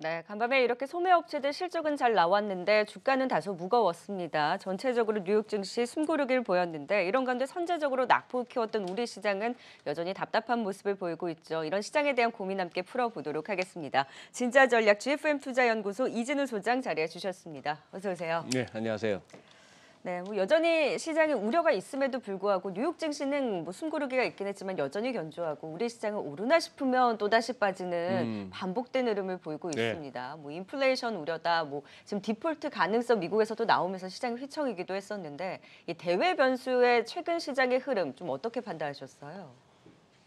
네, 간밤에 이렇게 소매업체들 실적은 잘 나왔는데 주가는 다소 무거웠습니다. 전체적으로 뉴욕 증시 숨고르기를 보였는데 이런 가운데 선제적으로 낙폭 키웠던 우리 시장은 여전히 답답한 모습을 보이고 있죠. 이런 시장에 대한 고민 함께 풀어보도록 하겠습니다. 진짜전략 GFM투자연구소 이진우 소장 자리해 주셨습니다. 어서 오세요. 네, 안녕하세요. 네, 뭐 여전히 시장에 우려가 있음에도 불구하고 뉴욕 증시는 뭐 숨고르기가 있긴 했지만 여전히 견조하고 우리 시장은 오르나 싶으면 또 다시 빠지는 음. 반복된 흐름을 보이고 네. 있습니다. 뭐 인플레이션 우려다, 뭐 지금 디폴트 가능성 미국에서도 나오면서 시장이 휘청이기도 했었는데 이 대외 변수의 최근 시장의 흐름 좀 어떻게 판단하셨어요?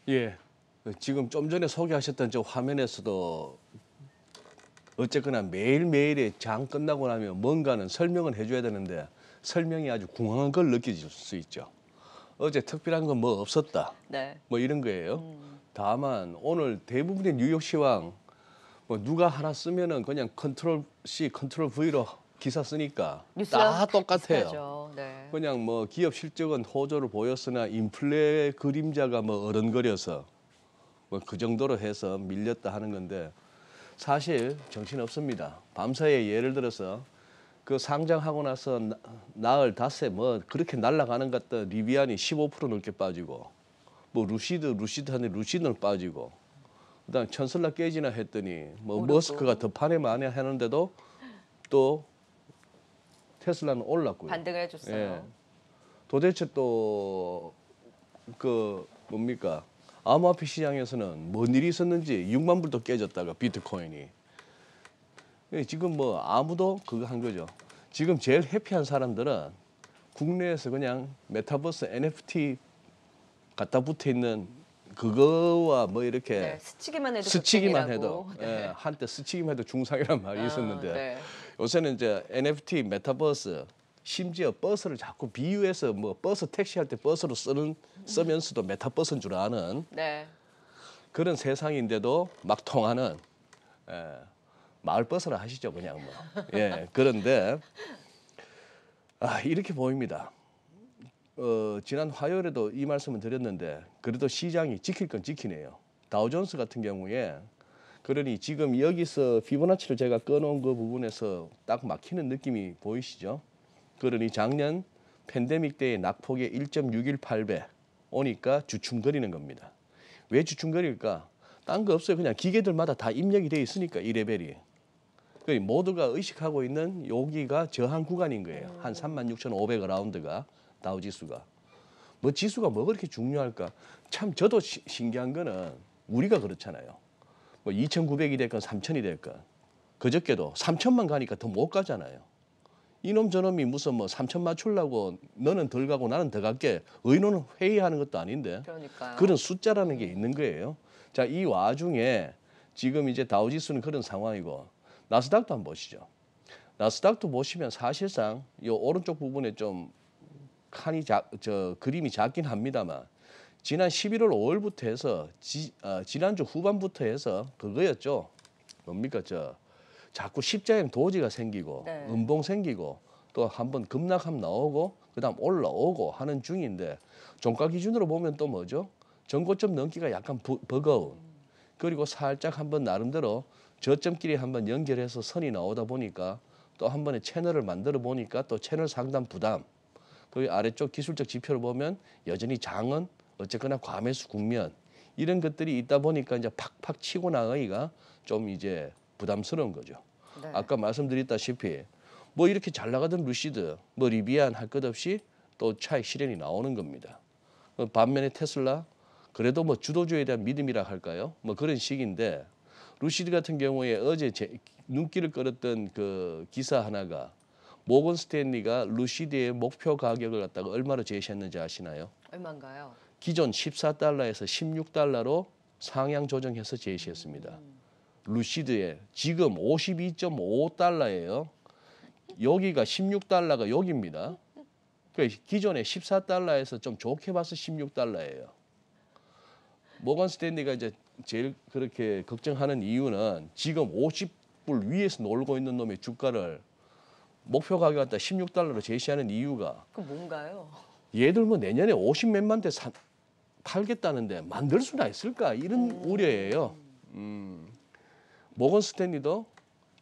예, 지금 좀 전에 소개하셨던 저 화면에서도 어쨌거나 매일매일의 장 끝나고 나면 뭔가는 설명을 해줘야 되는데 설명이 아주 궁황한 걸 느껴질 수 있죠. 어제 특별한 건 뭐 없었다. 네. 뭐 이런 거예요. 음. 다만 오늘 대부분의 뉴욕 시황 뭐 누가 하나 쓰면은 그냥 컨트롤 C, 컨트롤 V로 기사 쓰니까 다 똑같아요. 네. 그냥 뭐 기업 실적은 호조를 보였으나 인플레 그림자가 뭐 어른거려서 뭐 그 정도로 해서 밀렸다 하는 건데 사실 정신 없습니다. 밤사이에 예를 들어서 그 상장하고 나서 나흘 닷새 뭐 그렇게 날라가는 것도 리비안이 15% 넘게 빠지고 뭐 루시드 루시드 하는 루시드는 빠지고 그다음 천슬라 깨지나 했더니 뭐 어렵고. 머스크가 더 판에 많이 하는데도 또 테슬라는 올랐고요. 반등을 해줬어요. 예. 도대체 또 그 뭡니까 암호화폐 시장에서는 뭔 일이 있었는지 6만 불도 깨졌다가 비트코인이 지금 뭐 아무도 그거 한 거죠. 지금 제일 해피한 사람들은 국내에서 그냥 메타버스 NFT 갖다 붙어 있는 그거와 뭐 이렇게 네, 스치기만 해도 스치기만 해도 네. 예, 한때 스치기만 해도 중상이란 말이 아, 있었는데 네. 요새는 이제 NFT 메타버스 심지어 버스를 자꾸 비유해서 뭐 버스 택시 할 때 버스로 쓰는 쓰면서도 메타버스인 줄 아는 네. 그런 세상인데도 막 통하는 예, 마을 버스라 하시죠 그냥 뭐. 예 그런데 아 이렇게 보입니다. 어, 지난 화요일에도 이 말씀을 드렸는데 그래도 시장이 지킬 건 지키네요. 다우존스 같은 경우에 그러니 지금 여기서 피보나치를 제가 꺼놓은 그 부분에서 딱 막히는 느낌이 보이시죠? 그러니 작년 팬데믹 때의 낙폭의 1.618배 오니까 주춤거리는 겁니다. 왜 주춤거릴까? 딴 거 없어요. 그냥 기계들마다 다 입력이 돼 있으니까 이 레벨이. 그 모두가 의식하고 있는 여기가 저항 구간인 거예요. 음. 한36,500 라운드가 다우 지수가. 뭐 지수가 뭐 그렇게 중요할까? 참 저도 시, 신기한 거는 우리가 그렇잖아요. 뭐 2,900이 될건 3,000이 될건 그저께도 3,000만 가니까 더 못 가잖아요. 이놈 저놈이 무슨 뭐 3천 맞출라고 너는 덜 가고 나는 더 갈게 의논 회의하는 것도 아닌데 그러니까요. 그런 숫자라는 게 있는 거예요. 자 이 와중에 지금 이제 다우지수는 그런 상황이고 나스닥도 한번 보시죠. 나스닥도 보시면 사실상 이 오른쪽 부분에 좀 칸이 작, 저 그림이 작긴 합니다만 지난 11월 5일부터 해서 지, 어, 지난주 후반부터 해서 그거였죠. 뭡니까 저 자꾸 십자형 도지가 생기고 네. 음봉 생기고 또 한번 급락함 나오고 그다음 올라오고 하는 중인데 종가 기준으로 보면 또 뭐죠? 전고점 넘기가 약간 버거운 그리고 살짝 한번 나름대로 저점끼리 한번 연결해서 선이 나오다 보니까 또 한 번에 채널을 만들어 보니까 또 채널 상단 부담 그 아래쪽 기술적 지표를 보면 여전히 장은 어쨌거나 과매수 국면 이런 것들이 있다 보니까 이제 팍팍 치고 나가기가 좀 이제 부담스러운 거죠. 네. 아까 말씀드렸다시피 뭐 이렇게 잘 나가던 루시드, 뭐 리비안 할 것 없이 또 차익 실현이 나오는 겁니다. 그 반면에 테슬라 그래도 뭐 주도주에 대한 믿음이라 할까요? 뭐 그런 식인데 루시드 같은 경우에 어제 제, 눈길을 끌었던 그 기사 하나가 모건 스탠리가 루시드의 목표 가격을 갖다가 얼마로 제시했는지 아시나요? 얼마인가요? 기존 14달러에서 16달러로 상향 조정해서 제시했습니다. 음. 루시드의 지금 52.5달러예요. 여기가 16달러가 여기입니다. 그 기존에 14달러에서 좀 좋게 봐서 16달러예요. 모건 스탠리가 이제 제일 그렇게 걱정하는 이유는 지금 50불 위에서 놀고 있는 놈의 주가를 목표 가격 갖다 16달러로 제시하는 이유가 그 뭔가요? 얘들 뭐 내년에 50 몇만 대 사, 팔겠다는데 만들 수나 있을까 이런 음. 우려예요. 음. 모건 스탠리도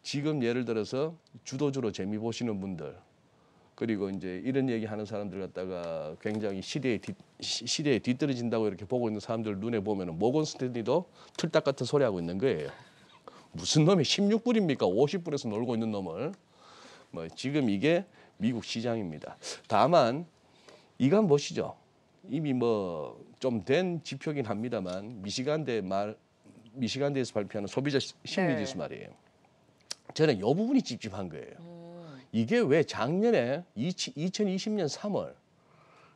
지금 예를 들어서 주도주로 재미 보시는 분들 그리고 이제 이런 얘기 하는 사람들 갖다가 굉장히 시대에 뒤, 시대에 뒤떨어진다고 이렇게 보고 있는 사람들 눈에 보면은 모건 스탠리도 틀딱 같은 소리 하고 있는 거예요. 무슨 놈이 16불입니까? 50불에서 놀고 있는 놈을. 뭐 지금 이게 미국 시장입니다. 다만 이건 보시죠. 이미 뭐 좀 된 지표긴 합니다만 미시간대 말 미시간대에서 발표하는 소비자 심리지수 네. 말이에요. 저는 이 부분이 찝찝한 거예요. 음. 이게 왜 작년에 2020년 3월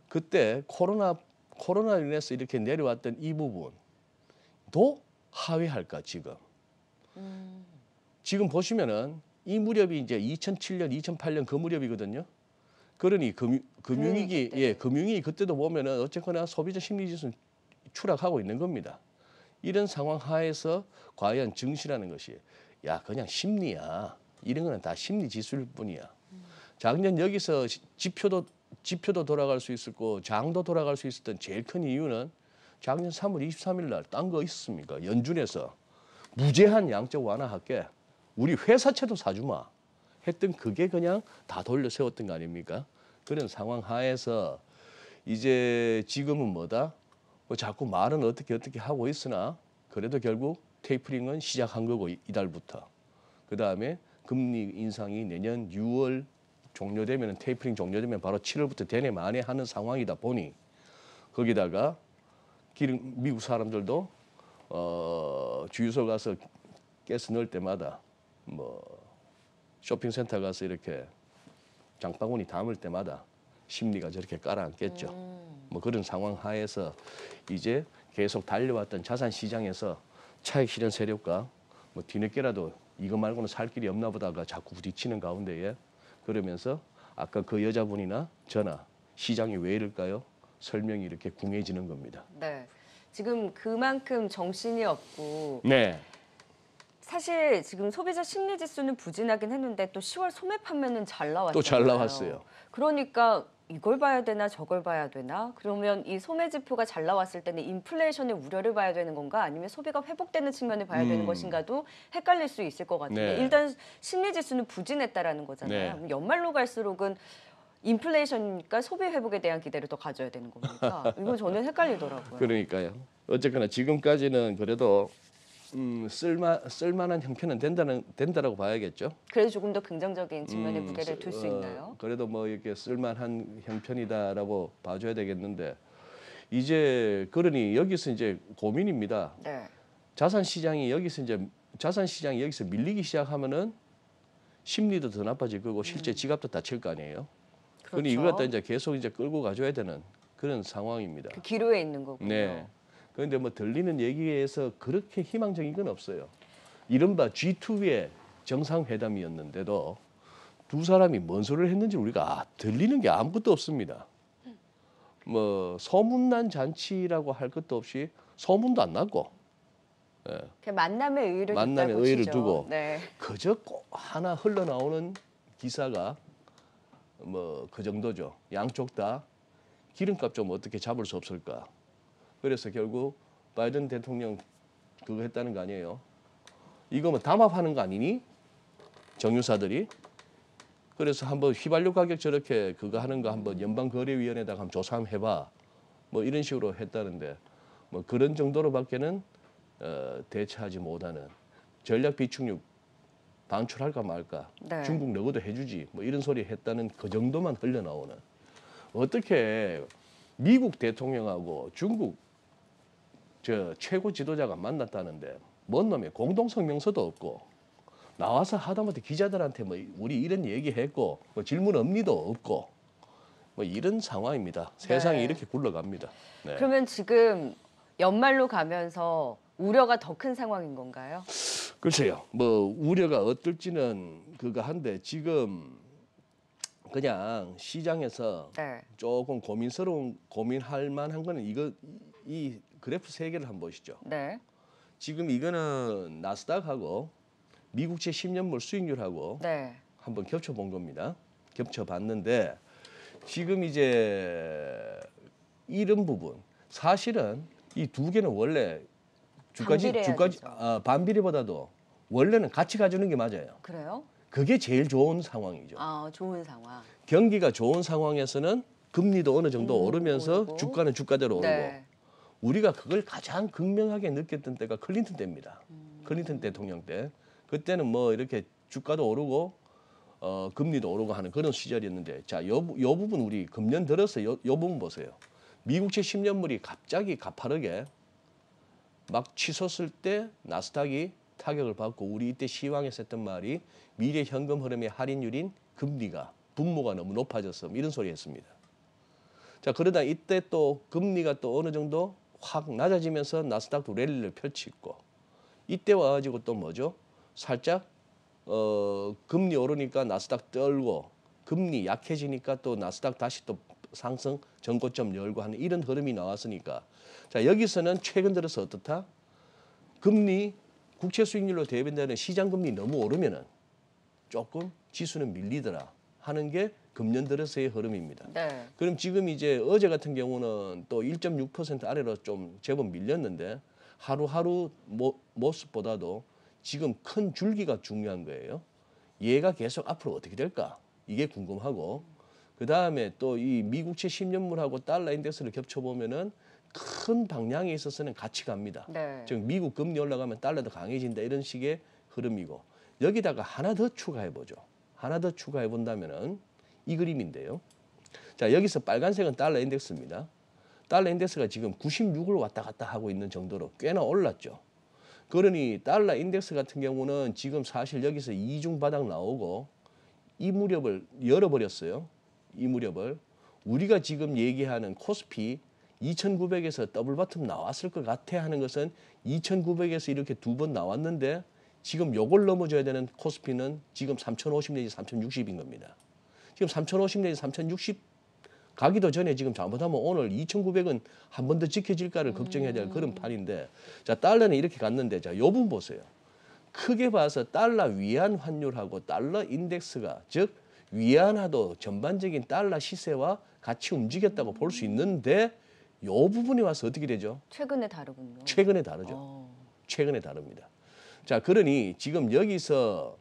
그때 코로나 코로나 로 인해서 이렇게 내려왔던 이 부분도 하회할까 지금. 음. 지금 보시면은 이 무렵이 이제 2007년, 2008년 그 무렵이거든요. 그러니 금융, 금위기 네, 예, 금융이 그때도 보면은 어쨌거나 소비자 심리지수는 추락하고 있는 겁니다. 이런 상황 하에서 과연 증시라는 것이 야 그냥 심리야 이런 거는 다 심리 지수일 뿐이야. 작년 여기서 지표도 지표도 돌아갈 수 있었고 장도 돌아갈 수 있었던 제일 큰 이유는 작년 3월 23일 날 딴 거 있습니까? 연준에서 무제한 양적 완화할게. 우리 회사채도 사주마. 했던 그게 그냥 다 돌려 세웠던 거 아닙니까? 그런 상황 하에서 이제 지금은 뭐다? 뭐 자꾸 말은 어떻게 어떻게 하고 있으나 그래도 결국 테이프링은 시작한 거고 이달부터. 그 다음에 금리 인상이 내년 6월 종료되면 테이프링 종료되면 바로 7월부터 되네 만에 하는 상황이다 보니 거기다가 기름, 미국 사람들도 어, 주유소 가서 가스 넣을 때마다 뭐 쇼핑센터 가서 이렇게 장바구니 담을 때마다 심리가 저렇게 깔아앉겠죠. 음. 뭐 그런 상황 하에서 이제 계속 달려왔던 자산 시장에서 차익 실현 세력과 뭐 뒤늦게라도 이거 말고는 살 길이 없나 보다가 자꾸 부딪히는 가운데에 그러면서 아까 그 여자분이나 저나 시장이 왜 이럴까요? 설명이 이렇게 궁해지는 겁니다. 네. 지금 그만큼 정신이 없고 네. 사실 지금 소비자 심리 지수는 부진하긴 했는데 또 10월 소매 판매는 잘 나왔어요. 또 잘 나왔어요. 그러니까 이걸 봐야 되나 저걸 봐야 되나 그러면 이 소매 지표가 잘 나왔을 때는 인플레이션의 우려를 봐야 되는 건가 아니면 소비가 회복되는 측면을 봐야 음. 되는 것인가도 헷갈릴 수 있을 것 같은데 네. 일단 심리 지수는 부진했다라는 거잖아요. 네. 연말로 갈수록은 인플레이션과 소비 회복에 대한 기대를 더 가져야 되는 겁니까? 이거 저는 헷갈리더라고요. 그러니까요. 어쨌거나 지금까지는 그래도 음, 쓸마, 쓸만한 형편은 된다는, 된다라고 봐야겠죠. 그래도 조금 더 긍정적인 측면의 음, 무게를 둘수 어, 있나요? 어, 그래도 뭐 이렇게 쓸만한 형편이다라고 봐줘야 되겠는데 이제 그러니 여기서 이제 고민입니다. 네. 자산 시장이 여기서 이제 자산 시장이 여기서 밀리기 시작하면은 심리도 더 나빠질 거고 음. 실제 음. 지갑도 다칠 거 아니에요. 그렇죠. 그러니 이거 갖다 이제 계속 이제 끌고 가줘야 되는 그런 상황입니다. 그 기로에 있는 거군요. 네. 그런데 뭐 들리는 얘기에서 그렇게 희망적인 건 없어요. 이른바 G2의 정상회담이었는데도 두 사람이 뭔 소리를 했는지 우리가 아, 들리는 게 아무것도 없습니다. 뭐 소문난 잔치라고 할 것도 없이 소문도 안 났고 예. 만남의 의의를 만남의 의의를 두고 네. 그저 꼭 하나 흘러나오는 기사가 뭐 그 정도죠. 양쪽 다 기름값 좀 어떻게 잡을 수 없을까? 그래서 결국 바이든 대통령 그거 했다는 거 아니에요. 이거 뭐 담합하는 거 아니니? 정유사들이. 그래서 한번 휘발유 가격 저렇게 그거 하는 거 한번 연방거래위원회에다가 한번 조사 한번 해봐. 뭐 이런 식으로 했다는데 뭐 그런 정도로밖에는 어, 대처하지 못하는 전략 비축유 방출할까 말까 네. 중국 너구도 해주지 뭐 이런 소리 했다는 그 정도만 흘려나오는 어떻게 미국 대통령하고 중국 저 최고 지도자가 만났다는데 뭔 놈이 공동 성명서도 없고 나와서 하다못해 기자들한테 뭐 우리 이런 얘기했고 뭐 질문 엄니도 없고 뭐 이런 상황입니다. 네. 세상이 네. 이렇게 굴러갑니다. 네. 그러면 지금 연말로 가면서 우려가 더 큰 상황인 건가요? 글쎄요. 뭐 우려가 어떨지는 그거 한데 지금 그냥 시장에서 네. 조금 고민스러운 고민할 만한 거는 이거 이 그래프 세 개를 한번 보시죠. 네. 지금 이거는 나스닥하고 미국채 10년물 수익률하고 네. 한번 겹쳐본 겁니다. 겹쳐봤는데 지금 이제 이런 부분 사실은 이 두 개는 원래 주까지 주까지 아, 반비례보다도 원래는 같이 가주는 게 맞아요. 그래요? 그게 제일 좋은 상황이죠. 아, 좋은 상황. 경기가 좋은 상황에서는 금리도 어느 정도 음, 오르면서 오르고. 주가는 주가대로 오르고 네. 우리가 그걸 가장 극명하게 느꼈던 때가 클린턴 때입니다. 클린턴 대통령 때. 그때는 뭐 이렇게 주가도 오르고 어, 금리도 오르고 하는 그런 시절이었는데 자, 요, 요 부분 우리 금년 들어서 요, 요 부분 보세요. 미국채 10년물이 갑자기 가파르게 막 치솟을 때 나스닥이 타격을 받고 우리 이때 시황에서 했던 말이 미래 현금 흐름의 할인율인 금리가 분모가 너무 높아졌음 이런 소리 했습니다. 자 그러다 이때 또 금리가 또 어느 정도 확 낮아지면서 나스닥도 랠리를 펼치고 이때 와가지고 또 뭐죠? 살짝 어, 금리 오르니까 나스닥 떨고 금리 약해지니까 또 나스닥 다시 또 상승 전고점 열고 하는 이런 흐름이 나왔으니까 자 여기서는 최근 들어서 어떻다? 금리 국채 수익률로 대변되는 시장 금리 너무 오르면은 조금 지수는 밀리더라 하는 게 금년 들어서의 흐름입니다. 네. 그럼 지금 이제 어제 같은 경우는 또 1.6% 아래로 좀 제법 밀렸는데 하루하루 모, 모습보다도 지금 큰 줄기가 중요한 거예요. 얘가 계속 앞으로 어떻게 될까? 이게 궁금하고 그 다음에 또 이 미국채 10년물하고 달러 인덱스를 겹쳐보면은 큰 방향에 있어서는 같이 갑니다. 네. 지금 미국 금리 올라가면 달러도 강해진다 이런 식의 흐름이고 여기다가 하나 더 추가해보죠. 하나 더 추가해본다면은 이 그림인데요. 자 여기서 빨간색은 달러 인덱스입니다. 달러 인덱스가 지금 96을 왔다 갔다 하고 있는 정도로 꽤나 올랐죠. 그러니 달러 인덱스 같은 경우는 지금 사실 여기서 이중 바닥 나오고 이 무렵을 열어버렸어요. 이 무렵을 우리가 지금 얘기하는 코스피 2,900에서 더블 바텀 나왔을 것 같아 하는 것은 2,900에서 이렇게 두 번 나왔는데 지금 요걸 넘어줘야 되는 코스피는 지금 3,050 내지 3,060인 겁니다. 지금 3,050 내지 3,060 가기도 전에 지금 잘못하면 오늘 2,900은 한 번 더 지켜질까를 걱정해야 될 그런 음. 판인데 자 달러는 이렇게 갔는데 자요분 보세요. 크게 봐서 달러 위안 환율하고 달러 인덱스가 즉 위안화도 전반적인 달러 시세와 같이 움직였다고 볼수 음. 있는데 요 부분이 와서 어떻게 되죠? 최근에 다르군요. 최근에 다르죠. 오. 어. 최근에 다릅니다. 자 그러니 지금 여기서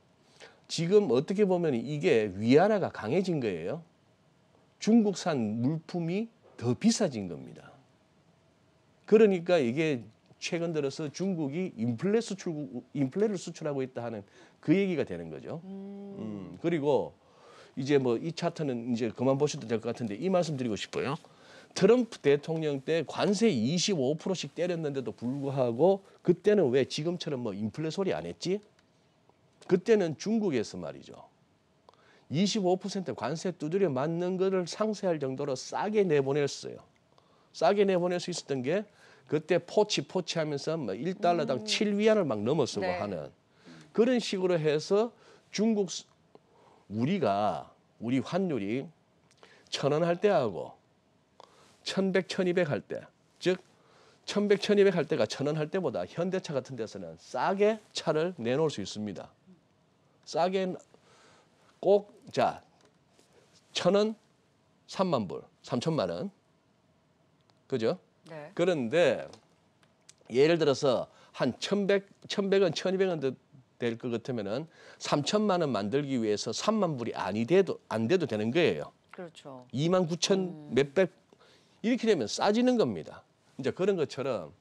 지금 어떻게 보면 이게 위안화가 강해진 거예요. 중국산 물품이 더 비싸진 겁니다. 그러니까 이게 최근 들어서 중국이 인플레 수출 인플레를 수출하고 있다 하는 그 얘기가 되는 거죠. 음. 그리고 이제 뭐 이 차트는 이제 그만 보셔도 될 것 같은데 이 말씀 드리고 싶어요. 트럼프 대통령 때 관세 25%씩 때렸는데도 불구하고 그때는 왜 지금처럼 뭐 인플레 소리 안 했지? 그때는 중국에서 말이죠. 25% 관세 두드려 맞는 것을 상쇄할 정도로 싸게 내보냈어요. 싸게 내보낼 수 있었던 게 그때 포치 포치 하면서 1달러당 뭐 음. 7위안을 막넘어고 네. 하는 그런 식으로 해서 중국 우리가 우리 환율이 천 원 할 때하고 천백 천이백 할때즉 천백 천이백 할 때가 천 원 할 때보다 현대차 같은 데서는 싸게 차를 내놓을 수 있습니다. 싸게 꼭, 자, 천 원, 삼만 불, 삼천만 원. 그죠? 네. 그런데 예를 들어서 한 천백, 천백원, 천이백 원될 것 같으면은 삼천만원 만들기 위해서 삼만 불이 아니 돼도, 안 돼도 되는 거예요. 그렇죠. 2만 9천 음. 몇백 이렇게 되면 싸지는 겁니다. 이제 그런 것처럼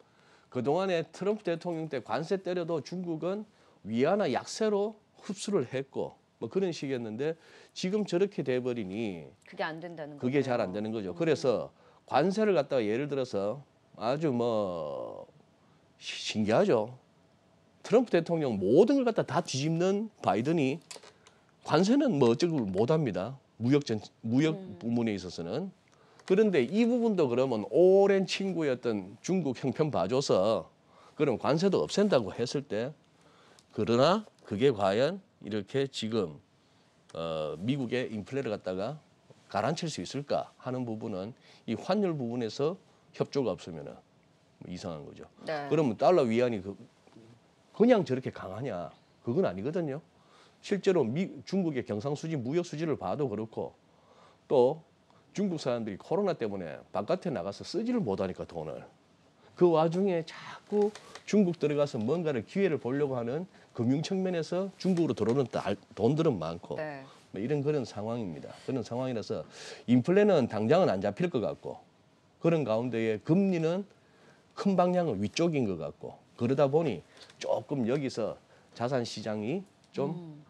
그동안에 트럼프 대통령 때 관세 때려도 중국은 위안화 약세로 흡수를 했고 뭐 그런 식이었는데 지금 저렇게 돼버리니 그게 안 된다는 거죠. 그게 잘 안 되는 거죠. 음. 그래서 관세를 갖다가 예를 들어서 아주 뭐 신기하죠. 트럼프 대통령 모든 걸 갖다 다 뒤집는 바이든이 관세는 뭐 어쩌고 못합니다. 무역 전 무역 음. 부문에 있어서는 그런데 이 부분도 그러면 오랜 친구였던 중국 형편 봐줘서 그럼 관세도 없앤다고 했을 때 그러나 그게 과연 이렇게 지금 어, 미국의 인플레를 갖다가 가라앉힐 수 있을까 하는 부분은 이 환율 부분에서 협조가 없으면 뭐 이상한 거죠. 네. 그러면 달러 위안이 그, 그냥 저렇게 강하냐? 그건 아니거든요. 실제로 미, 중국의 경상수지, 무역수지를 봐도 그렇고 또 중국 사람들이 코로나 때문에 바깥에 나가서 쓰지를 못하니까 돈을 그 와중에 자꾸 중국 들어가서 뭔가를 기회를 보려고 하는 금융 측면에서 중국으로 들어오는 돈들은 많고 네. 뭐 이런 그런 상황입니다. 그런 상황이라서 인플레는 당장은 안 잡힐 것 같고 그런 가운데에 금리는 큰 방향은 위쪽인 것 같고 그러다 보니 조금 여기서 자산 시장이 좀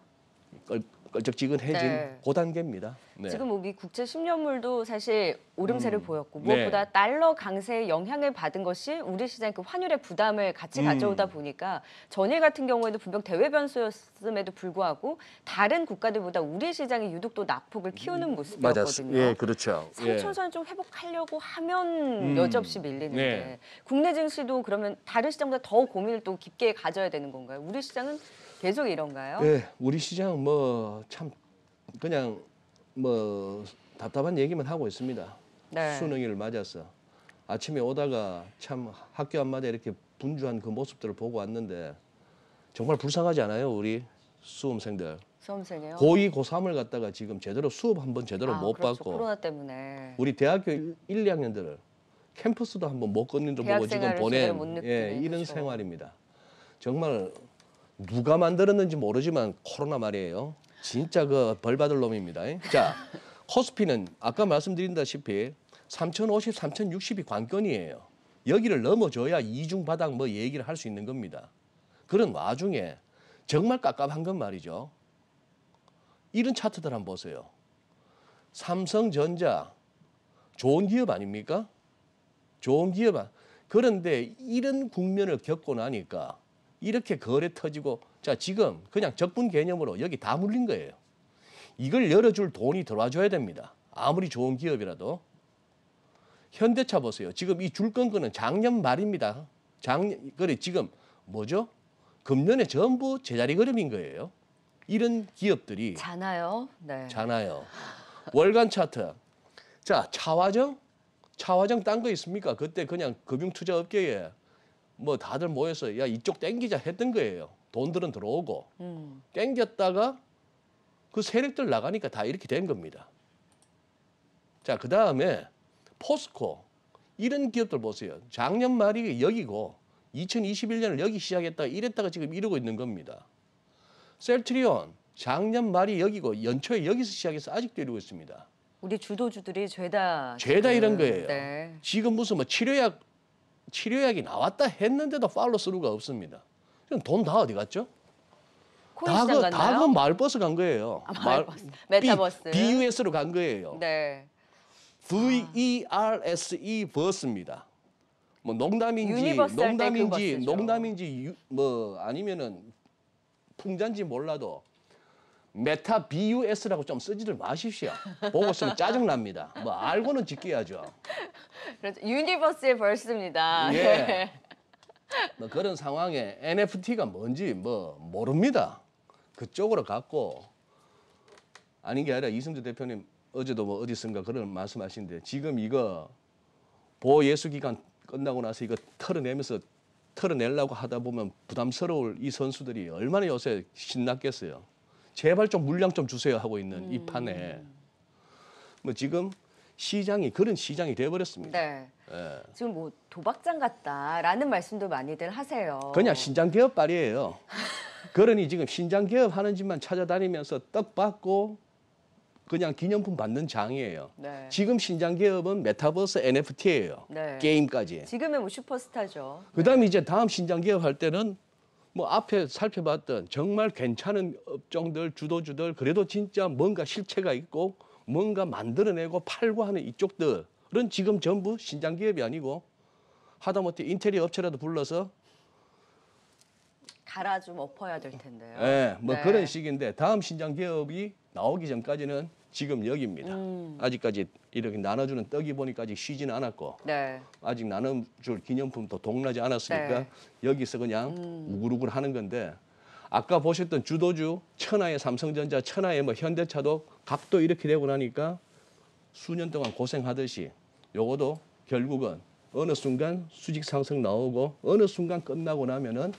음. 껄쩍지근해진 네. 그 단계입니다. 네. 지금 뭐미 국제 10년물도 사실 오름세를 음. 보였고 네. 무엇보다 네. 달러 강세의 영향을 받은 것이 우리 시장 그 환율의 부담을 같이 음. 가져오다 보니까 전일 같은 경우에도 분명 대외 변수였음에도 불구하고 다른 국가들보다 우리 시장이 유독 또 낙폭을 키우는 음. 모습이었거든요. 예, 그렇죠. 상충선 예. 좀 회복하려고 하면 음. 여지없이 밀리는데 네. 국내 증시도 그러면 다른 시장보다 더 고민을 또 깊게 가져야 되는 건가요? 우리 시장은 계속 이런가요? 예, 우리 시장 뭐 참 그냥 뭐 답답한 얘기만 하고 있습니다. 네. 수능일 맞아서 아침에 오다가 참 학교 앞마다 이렇게 분주한 그 모습들을 보고 왔는데 정말 불쌍하지 않아요, 우리 수험생들. 수험생이요? 고2, 고3을 갖다가 지금 제대로 수업 한 번 제대로 아, 못 그렇죠. 받고 코로나 때문에 우리 대학교 1, 2학년들을 캠퍼스도 한번 못 걷는 줄 보고 지금 보낸 못 예, 이런 그렇죠. 생활입니다. 정말 누가 만들었는지 모르지만 코로나 말이에요. 진짜 그 벌 받을 놈입니다. 자, 코스피는 아까 말씀드린다시피 3,050, 3,060이 관건이에요. 여기를 넘어줘야 이중 바닥 뭐 얘기를 할 수 있는 겁니다. 그런 와중에 정말 깝깝한 건 말이죠. 이런 차트들 한번 보세요. 삼성전자 좋은 기업 아닙니까? 좋은 기업. 아 그런데 이런 국면을 겪고 나니까 이렇게 거래 터지고 자 지금 그냥 적분 개념으로 여기 다 물린 거예요. 이걸 열어줄 돈이 들어와 줘야 됩니다. 아무리 좋은 기업이라도. 현대차 보세요. 지금 이 줄 건 거는 작년 말입니다. 작년, 그래, 지금 뭐죠? 금년에 전부 제자리 걸음인 거예요. 이런 기업들이. 자나요? 네. 자나요. 월간 차트. 자, 차화정? 차화정 딴 거 있습니까? 그때 그냥 금융투자업계에 뭐 다들 모여서 야 이쪽 땡기자 했던 거예요. 돈들은 들어오고 음. 땡겼다가 그 세력들 나가니까 다 이렇게 된 겁니다. 자, 그 다음에 포스코 이런 기업들 보세요. 작년 말이 여기고 2021년을 여기 시작했다 이랬다가 지금 이러고 있는 겁니다. 셀트리온 작년 말이 여기고 연초에 여기서 시작해서 아직도 이러고 있습니다. 우리 주도주들이 죄다 죄다 이런 거예요. 네. 지금 무슨 뭐 치료약 치료약이 나왔다 했는데도 팔로스루가 없습니다. 그럼 돈다 어디 갔죠? 다 그 다버스간 그 거예요. 아, 마버스 메타버스. B, BUS로 간 거예요. 네. VERSE 버스입니다. 뭐 농담인지 그 농담인지 농담인지 유, 뭐 아니면은 풍잔지 몰라도 메타 BUS라고 좀 쓰지를 마십시오. 보고 쓰면 짜증납니다. 뭐 알고는 지켜야죠. 그렇죠. 유니버스의 벌스입니다. 예. 네. 뭐 그런 상황에 NFT가 뭔지 뭐 모릅니다. 그쪽으로 갔고 아닌 게 아니라 이승주 대표님 어제도 뭐 어디선가 그런 말씀하시는데 지금 이거 보호 예수 기간 끝나고 나서 이거 털어내면서 털어내려고 하다 보면 부담스러울 이 선수들이 얼마나 요새 신났겠어요. 제발 좀 물량 좀 주세요 하고 있는 음. 이 판에 뭐 지금 시장이 그런 시장이 돼버렸습니다. 네. 예. 지금 뭐 도박장 같다라는 말씀도 많이들 하세요. 그냥 신장 개업발이에요. 그러니 지금 신장 개업하는 집만 찾아다니면서 떡 받고 그냥 기념품 받는 장이에요. 네. 지금 신장 개업은 메타버스 NFT예요. 네. 게임까지. 지금의 뭐 슈퍼스타죠. 그다음에 네. 이제 다음 신장 개업할 때는 뭐 앞에 살펴봤던 정말 괜찮은 업종들, 주도주들, 그래도 진짜 뭔가 실체가 있고 뭔가 만들어내고 팔고 하는 이쪽들은 지금 전부 신장 기업이 아니고 하다못해 인테리어 업체라도 불러서 갈아 좀 엎어야 될 텐데요. 네, 뭐 네. 그런 식인데 다음 신장 기업이 나오기 전까지는 지금 여기입니다. 음. 아직까지 이렇게 나눠주는 떡이 보니까 아직 쉬지는 않았고 네. 아직 나눠줄 기념품도 동나지 않았으니까 네. 여기서 그냥 음. 우글우글 하는 건데 아까 보셨던 주도주 천하의 삼성전자 천하의 뭐 현대차도 값도 이렇게 되고 나니까 수년 동안 고생하듯이 요거도 결국은 어느 순간 수직 상승 나오고 어느 순간 끝나고 나면은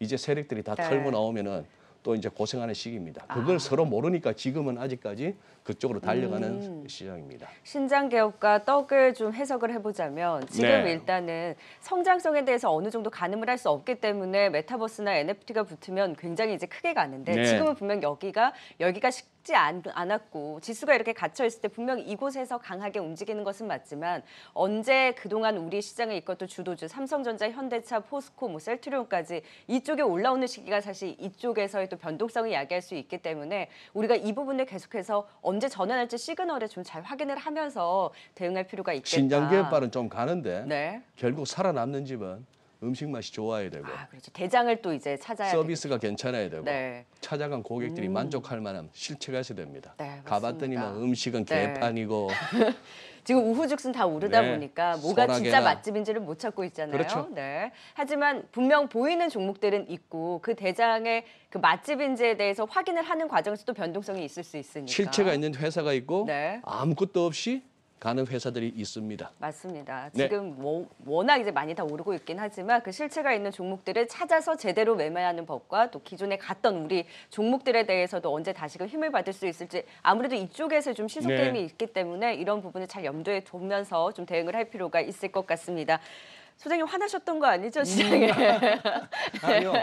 이제 세력들이 다 네. 털고 나오면은 또 이제 고생하는 시기입니다. 아. 그걸 아. 서로 모르니까 지금은 아직까지 그쪽으로 달려가는 음. 시장입니다. 신장 개혁과 떡을 좀 해석을 해보자면 지금 네. 일단은 성장성에 대해서 어느 정도 가늠을 할 수 없기 때문에 메타버스나 NFT가 붙으면 굉장히 이제 크게 가는데 네. 지금은 분명 여기가 여기가 식 쉽지 않, 았고 지수가 이렇게 갇혀 있을 때 분명히 이곳에서 강하게 움직이는 것은 맞지만 언제 그동안 우리 시장에 이끌던 주도주 삼성전자, 현대차, 포스코, 뭐 셀트리온까지 이쪽에 올라오는 시기가 사실 이쪽에서의 또 변동성을 야기할 수 있기 때문에 우리가 이 부분을 계속해서 언제 전환할지 시그널에좀 잘 확인을 하면서 대응할 필요가 있겠다. 신장 개발은 좀 가는데 네. 결국 살아남는 집은 음식 맛이 좋아야 되고 아, 그렇죠. 대장을 또 이제 찾아야 서비스가 되겠죠. 괜찮아야 되고 네. 찾아간 고객들이 음. 만족할 만한 실체가 있어야 됩니다. 네, 가봤더니만 음식은 네. 개판이고 지금 우후죽순 다 오르다 네. 보니까 뭐가 소라게나. 진짜 맛집인지를 못 찾고 있잖아요. 그렇죠. 네. 하지만 분명 보이는 종목들은 있고 그 대장의 그 맛집인지에 대해서 확인을 하는 과정에서 또 변동성이 있을 수 있으니까. 실체가 있는 회사가 있고 네. 아무것도 없이 가는 회사들이 있습니다. 맞습니다. 네. 지금 네. 뭐, 워낙 이제 많이 다 오르고 있긴 하지만 그 실체가 있는 종목들을 찾아서 제대로 매매하는 법과 또 기존에 갔던 우리 종목들에 대해서도 언제 다시금 그 힘을 받을 수 있을지 아무래도 이쪽에서 좀 시속감이 네. 있기 때문에 이런 부분을 잘 염두에 두면서 좀 대응을 할 필요가 있을 것 같습니다. 소장님 화나셨던 거 아니죠 시장에? 음. 아니요.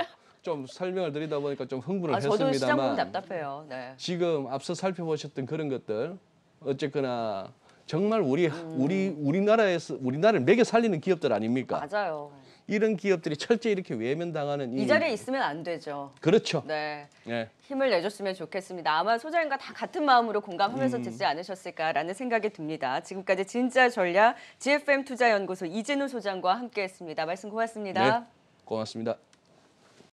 좀 설명을 드리다 보니까 좀 흥분을 아, 저도 했습니다만 저도 시장 답답해요. 네. 지금 앞서 살펴보셨던 그런 것들 어쨌거나 정말 우리 음. 우리 우리나라에서 우리나라를 매겨 살리는 기업들 아닙니까? 맞아요. 이런 기업들이 철저히 이렇게 외면당하는 이, 이 자리에 있으면 안 되죠. 그렇죠. 네. 네. 힘을 내줬으면 좋겠습니다. 아마 소장님과 다 같은 마음으로 공감하면서 듣지 음. 않으셨을까라는 생각이 듭니다. 지금까지 진짜 전략 GFM 투자연구소 이진우 소장과 함께했습니다. 말씀 고맙습니다. 네, 고맙습니다.